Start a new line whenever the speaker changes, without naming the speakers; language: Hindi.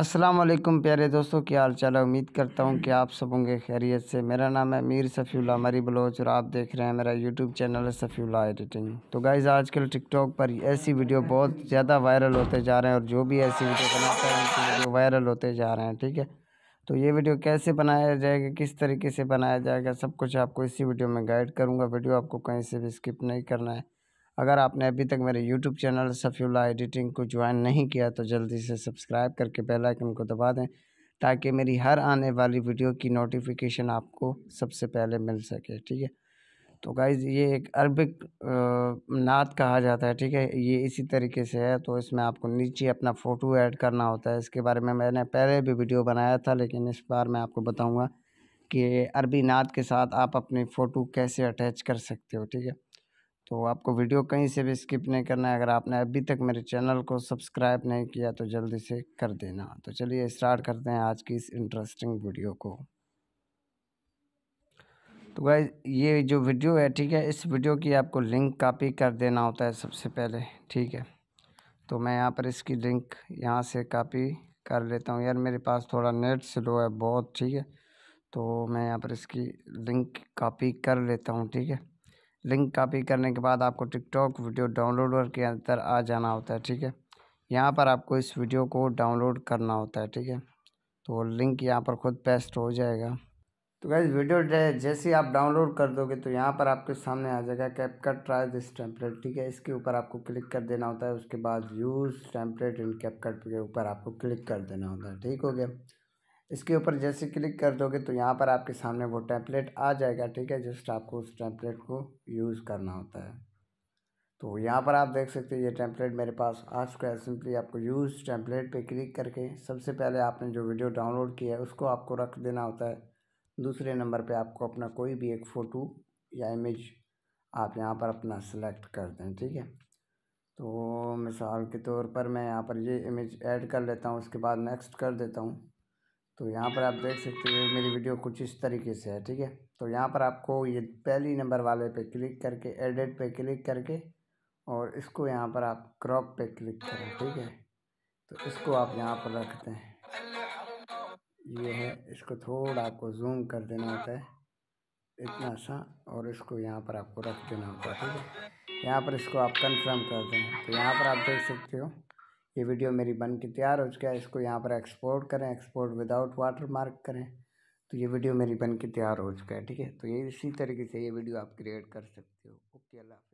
अस्सलाम वालेकुम प्यारे दोस्तों क्या हाल चाल है उम्मीद करता हूँ कि आप सब होंगे खैरियत से मेरा नाम है मीर सफ़ीला मरी बलोच और आप देख रहे हैं मेरा यूट्यूब चैनल है सफ़ीला एडिटिंग तो गाइज़ आजकल टिकटॉक पर ऐसी वीडियो बहुत ज़्यादा वायरल होते जा रहे हैं और जो भी ऐसी वीडियो बनाते हैं उनकी वीडियो वायरल होते जा रहे हैं ठीक है तो ये वीडियो कैसे बनाया जाएगा किस तरीके से बनाया जाएगा सब कुछ आपको इसी वीडियो में गाइड करूँगा वीडियो आपको कहीं से भी स्किप नहीं करना है अगर आपने अभी तक मेरे यूट्यूब चैनल सफ़ीला एडिटिंग को ज्वाइन नहीं किया तो जल्दी से सब्सक्राइब करके बेल आइकन को दबा दें ताकि मेरी हर आने वाली वीडियो की नोटिफिकेशन आपको सबसे पहले मिल सके ठीक है तो गाइज ये एक अरबिक नात कहा जाता है ठीक है ये इसी तरीके से है तो इसमें आपको नीचे अपना फ़ोटो ऐड करना होता है इसके बारे में मैंने पहले भी वीडियो बनाया था लेकिन इस बार मैं आपको बताऊँगा कि अरबी नात के साथ आप अपनी फ़ोटो कैसे अटैच कर सकते हो ठीक है तो आपको वीडियो कहीं से भी स्किप नहीं करना है अगर आपने अभी तक मेरे चैनल को सब्सक्राइब नहीं किया तो जल्दी से कर देना तो चलिए स्टार्ट करते हैं आज की इस इंटरेस्टिंग वीडियो को तो भाई ये जो वीडियो है ठीक है इस वीडियो की आपको लिंक कॉपी कर देना होता है सबसे पहले ठीक है तो मैं यहाँ पर इसकी लिंक यहाँ से कापी कर लेता हूँ यार मेरे पास थोड़ा नेट स्लो है बहुत ठीक है तो मैं यहाँ पर इसकी लिंक कापी कर लेता हूँ ठीक है लिंक कॉपी करने के बाद आपको टिकटॉक वीडियो डाउनलोडर के अंदर आ जाना होता है ठीक है यहाँ पर आपको इस वीडियो को डाउनलोड करना होता है ठीक है तो लिंक यहाँ पर खुद पेस्ट हो जाएगा तो गैस वीडियो जैसे आप डाउनलोड कर दोगे तो यहाँ पर आपके सामने आ जाएगा कैप का ट्राई दिस टेम्पलेट ठीक है इसके ऊपर आपको क्लिक कर देना होता है उसके बाद use template in CapCut के ऊपर आपको क्लिक कर देना होता है ठीक हो गया इसके ऊपर जैसे क्लिक कर दोगे तो यहाँ पर आपके सामने वो टैंपलेट आ जाएगा ठीक है जस्ट आपको उस टैंपलेट को यूज़ करना होता है तो यहाँ पर आप देख सकते हैं ये टैंपलेट मेरे पास आ चुका है सिंपली आपको यूज़ टैंपलेट पे क्लिक करके सबसे पहले आपने जो वीडियो डाउनलोड किया है उसको आपको रख देना होता है दूसरे नंबर पे आपको अपना कोई भी एक फ़ोटो या इमेज आप यहाँ पर अपना सेलेक्ट कर दें ठीक है तो मिसाल के तौर पर मैं यहाँ पर ये इमेज ऐड कर लेता हूँ उसके बाद नेक्स्ट कर देता हूँ तो यहाँ पर आप देख सकते हो मेरी वीडियो कुछ इस तरीके से है ठीक है तो यहाँ पर आपको ये पहली नंबर वाले पे क्लिक करके एडिट पे क्लिक करके और इसको यहाँ पर आप क्रॉप पे क्लिक करें ठीक है तो इसको आप यहाँ पर रखते हैं ये है इसको थोड़ा आपको जूम कर देना होता है इतना सा और इसको यहाँ पर आपको रख देना होता है ठीक है यहाँ पर इसको आप कन्फर्म कर दें तो यहाँ पर आप देख सकते हो ये वीडियो मेरी बन के तैयार हो चुका है इसको यहाँ पर एक्सपोर्ट करें एक्सपोर्ट विदाउट वाटर मार्क करें तो ये वीडियो मेरी बन के तैयार हो चुका है ठीक है तो ये इसी तरीके से ये वीडियो आप क्रिएट कर सकते हो ओके अल्लाह